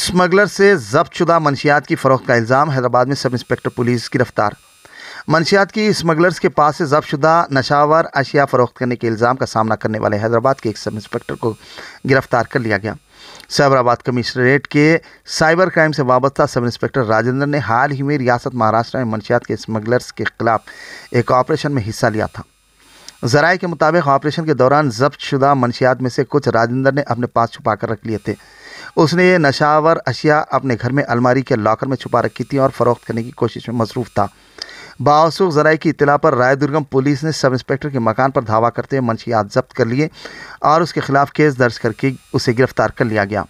smuggler से जब्तशुदा मनशियात की फरोख्त का इल्ज़ाम हैदराबाद में सब इंस्पेक्टर पुलिस गिरफ्तार मनशियात की स्मगलर्स के पास से जब्तशुदा नशावर अशिया फरोख्त करने के इल्ज़ाम का सामना करने वाले हैदराबाद के एक सब इंस्पेक्टर को गिरफ्तार कर लिया गया साइबराबाद कमिश्नरेट के साइबर क्राइम से वाबस्ता सब इंस्पेक्टर राजेंद्र ने हाल ही में रियासत महाराष्ट्र में मनशियात के स्मगलर्स के खिलाफ एक ऑपरेशन में हिस्सा लिया था जराए के मुताबिक ऑपरेशन के दौरान जब्त शुदा मनशियात में से कुछ राजेंद्र ने अपने पास छुपा कर रख लिए थे उसने ये नशावर अशिया अपने घर में अलमारी के लॉकर में छुपा रखी थी और फ़रोख्त करने की कोशिश में मसरूफ़ था बासुख जराए की इतला पर राय दुर्गम पुलिस ने सब इंस्पेक्टर के मकान पर धावा करते हुए मनशियात जब्त कर लिए और उसके खिलाफ केस दर्ज करके उसे गिरफ़्तार कर लिया गया